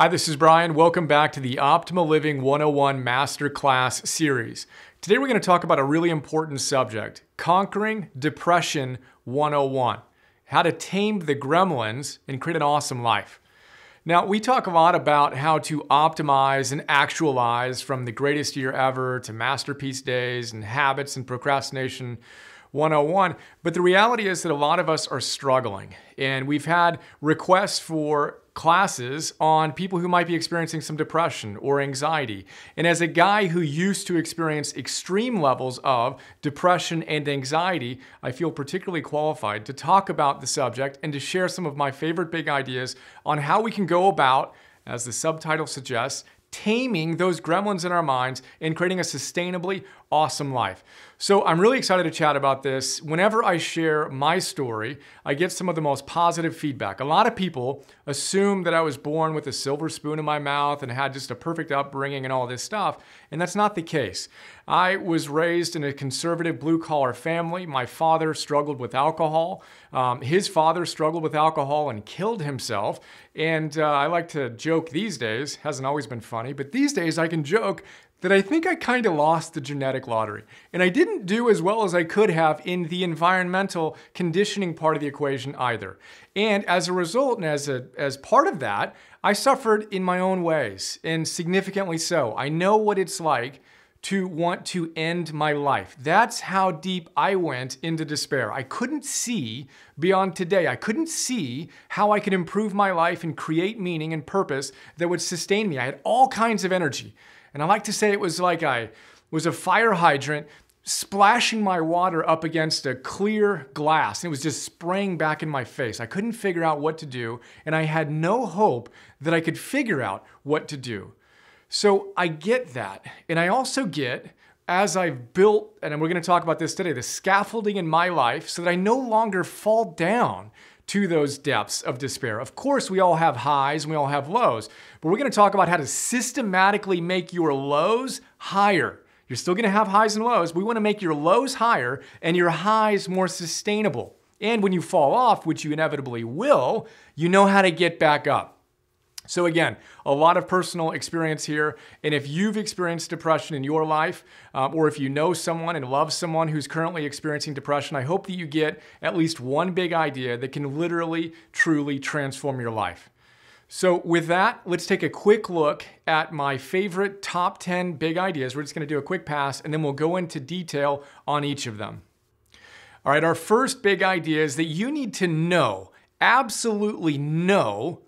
Hi, this is Brian. Welcome back to the Optimal Living 101 Masterclass series. Today we're going to talk about a really important subject Conquering Depression 101 How to Tame the Gremlins and Create an Awesome Life. Now, we talk a lot about how to optimize and actualize from the greatest year ever to masterpiece days and habits and procrastination 101. But the reality is that a lot of us are struggling, and we've had requests for classes on people who might be experiencing some depression or anxiety. And as a guy who used to experience extreme levels of depression and anxiety, I feel particularly qualified to talk about the subject and to share some of my favorite big ideas on how we can go about, as the subtitle suggests, taming those gremlins in our minds and creating a sustainably awesome life. So I'm really excited to chat about this. Whenever I share my story, I get some of the most positive feedback. A lot of people assume that I was born with a silver spoon in my mouth and had just a perfect upbringing and all this stuff, and that's not the case. I was raised in a conservative blue collar family. My father struggled with alcohol. Um, his father struggled with alcohol and killed himself. And uh, I like to joke these days, hasn't always been funny, but these days I can joke that I think I kind of lost the genetic lottery. And I didn't do as well as I could have in the environmental conditioning part of the equation either. And as a result, and as, a, as part of that, I suffered in my own ways, and significantly so. I know what it's like to want to end my life. That's how deep I went into despair. I couldn't see beyond today. I couldn't see how I could improve my life and create meaning and purpose that would sustain me. I had all kinds of energy. And I like to say it was like I was a fire hydrant splashing my water up against a clear glass. It was just spraying back in my face. I couldn't figure out what to do, and I had no hope that I could figure out what to do. So I get that. And I also get, as I've built, and we're gonna talk about this today, the scaffolding in my life so that I no longer fall down to those depths of despair. Of course, we all have highs and we all have lows, but we're gonna talk about how to systematically make your lows higher. You're still gonna have highs and lows. We wanna make your lows higher and your highs more sustainable. And when you fall off, which you inevitably will, you know how to get back up. So again, a lot of personal experience here. And if you've experienced depression in your life, um, or if you know someone and love someone who's currently experiencing depression, I hope that you get at least one big idea that can literally, truly transform your life. So with that, let's take a quick look at my favorite top 10 big ideas. We're just gonna do a quick pass and then we'll go into detail on each of them. All right, our first big idea is that you need to know, absolutely know,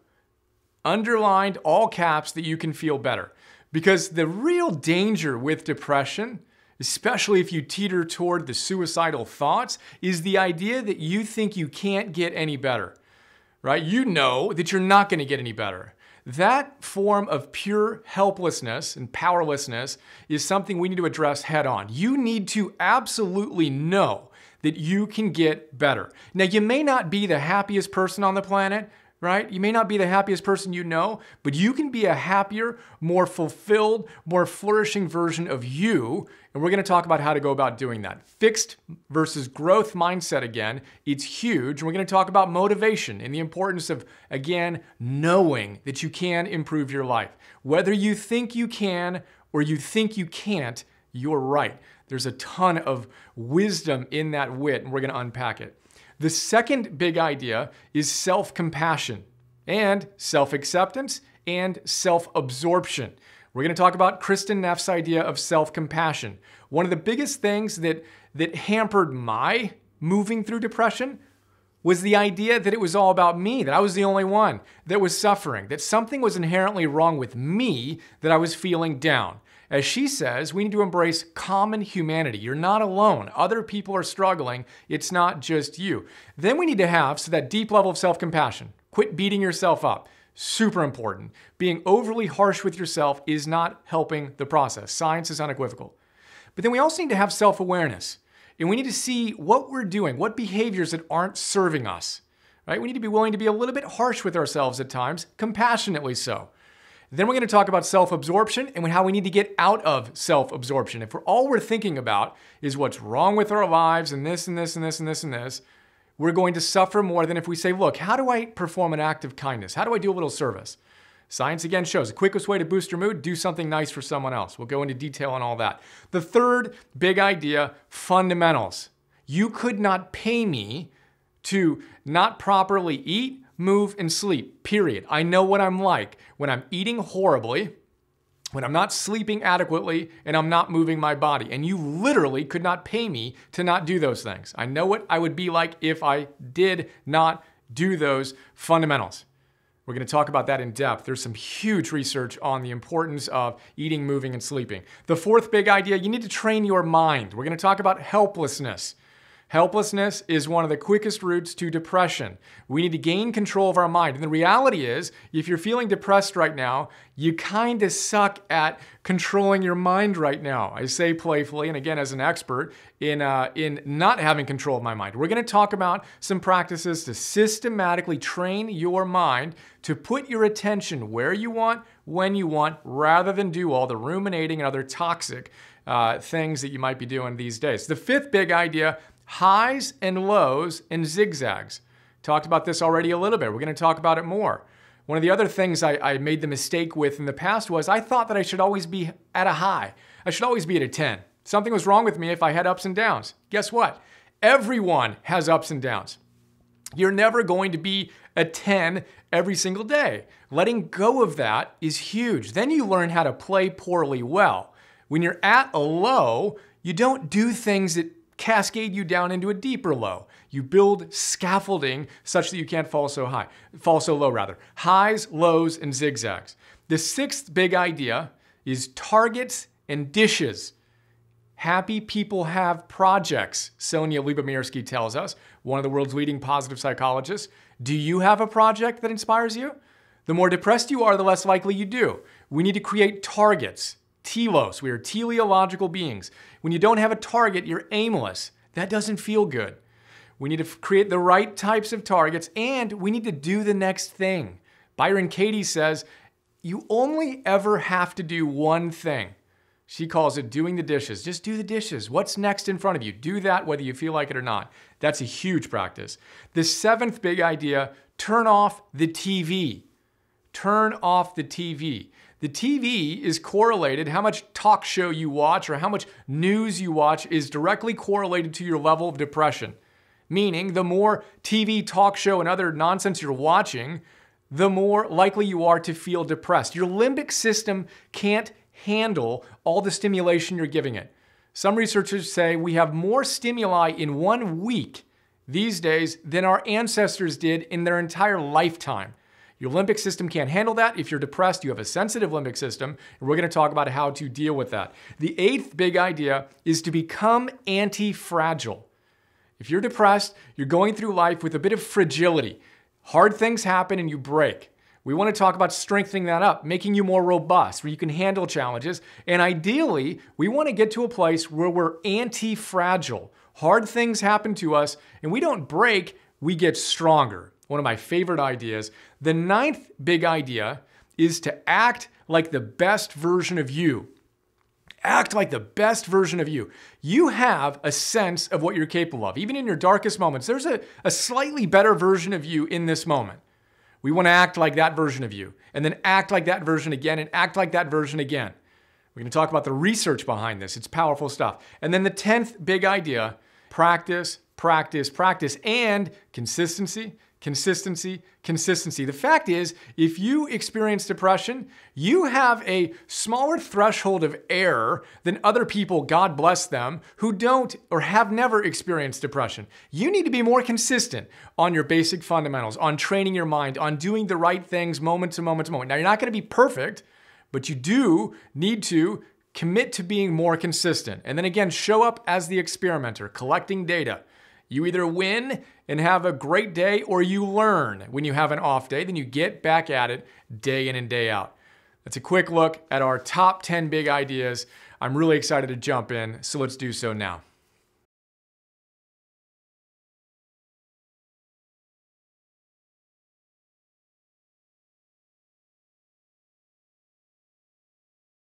underlined, all caps, that you can feel better. Because the real danger with depression, especially if you teeter toward the suicidal thoughts, is the idea that you think you can't get any better, right? You know that you're not gonna get any better. That form of pure helplessness and powerlessness is something we need to address head on. You need to absolutely know that you can get better. Now, you may not be the happiest person on the planet, right? You may not be the happiest person you know, but you can be a happier, more fulfilled, more flourishing version of you. And we're gonna talk about how to go about doing that. Fixed versus growth mindset again, it's huge. We're gonna talk about motivation and the importance of, again, knowing that you can improve your life. Whether you think you can or you think you can't, you're right. There's a ton of wisdom in that wit, and we're gonna unpack it. The second big idea is self compassion and self acceptance and self absorption. We're going to talk about Kristen Neff's idea of self compassion. One of the biggest things that, that hampered my moving through depression was the idea that it was all about me, that I was the only one that was suffering, that something was inherently wrong with me that I was feeling down. As she says, we need to embrace common humanity. You're not alone. Other people are struggling. It's not just you. Then we need to have so that deep level of self compassion. Quit beating yourself up. Super important. Being overly harsh with yourself is not helping the process. Science is unequivocal. But then we also need to have self awareness. And we need to see what we're doing, what behaviors that aren't serving us. Right? We need to be willing to be a little bit harsh with ourselves at times, compassionately so. Then we're gonna talk about self-absorption and how we need to get out of self-absorption. If we're, all we're thinking about is what's wrong with our lives and this and this and this and this and this, we're going to suffer more than if we say, look, how do I perform an act of kindness? How do I do a little service? Science again shows the quickest way to boost your mood, do something nice for someone else. We'll go into detail on all that. The third big idea, fundamentals. You could not pay me to not properly eat, move, and sleep, period. I know what I'm like when I'm eating horribly, when I'm not sleeping adequately, and I'm not moving my body. And you literally could not pay me to not do those things. I know what I would be like if I did not do those fundamentals. We're going to talk about that in depth. There's some huge research on the importance of eating, moving, and sleeping. The fourth big idea you need to train your mind. We're going to talk about helplessness. Helplessness is one of the quickest routes to depression. We need to gain control of our mind. And the reality is, if you're feeling depressed right now, you kind of suck at controlling your mind right now. I say playfully, and again, as an expert in, uh, in not having control of my mind, we're gonna talk about some practices to systematically train your mind to put your attention where you want, when you want, rather than do all the ruminating and other toxic uh, things that you might be doing these days. The fifth big idea highs and lows and zigzags. Talked about this already a little bit. We're going to talk about it more. One of the other things I, I, made the mistake with in the past was I thought that I should always be at a high. I should always be at a 10. Something was wrong with me if I had ups and downs. Guess what? Everyone has ups and downs. You're never going to be a 10 every single day. Letting go of that is huge. Then you learn how to play poorly well. When you're at a low, you don't do things that cascade you down into a deeper low. You build scaffolding such that you can't fall so high, fall so low rather. Highs, lows, and zigzags. The sixth big idea is targets and dishes. Happy people have projects, Sonia Lyubomirsky tells us, one of the world's leading positive psychologists. Do you have a project that inspires you? The more depressed you are, the less likely you do. We need to create targets telos. We are teleological beings. When you don't have a target, you're aimless. That doesn't feel good. We need to create the right types of targets and we need to do the next thing. Byron Katie says, You only ever have to do one thing. She calls it doing the dishes. Just do the dishes. What's next in front of you? Do that whether you feel like it or not. That's a huge practice. The seventh big idea turn off the TV. Turn off the TV. The TV is correlated, how much talk show you watch or how much news you watch is directly correlated to your level of depression. Meaning, the more TV, talk show, and other nonsense you're watching, the more likely you are to feel depressed. Your limbic system can't handle all the stimulation you're giving it. Some researchers say we have more stimuli in one week these days than our ancestors did in their entire lifetime. Your limbic system can't handle that. If you're depressed, you have a sensitive limbic system, and we're gonna talk about how to deal with that. The eighth big idea is to become anti-fragile. If you're depressed, you're going through life with a bit of fragility. Hard things happen and you break. We want to talk about strengthening that up, making you more robust, where you can handle challenges. And ideally, we want to get to a place where we're anti fragile. Hard things happen to us, and we don't break, we get stronger one of my favorite ideas. The ninth big idea is to act like the best version of you. Act like the best version of you. You have a sense of what you're capable of. Even in your darkest moments, there's a, a slightly better version of you in this moment. We want to act like that version of you, and then act like that version again, and act like that version again. We're going to talk about the research behind this. It's powerful stuff. And then the 10th big idea practice, practice, practice, and consistency, Consistency, consistency. The fact is, if you experience depression, you have a smaller threshold of error than other people, God bless them, who don't or have never experienced depression. You need to be more consistent on your basic fundamentals, on training your mind, on doing the right things moment to moment to moment. Now, you're not gonna be perfect, but you do need to commit to being more consistent. And then again, show up as the experimenter, collecting data. You either win and have a great day, or you learn when you have an off day, then you get back at it day in and day out. That's a quick look at our top 10 big ideas. I'm really excited to jump in, so let's do so now.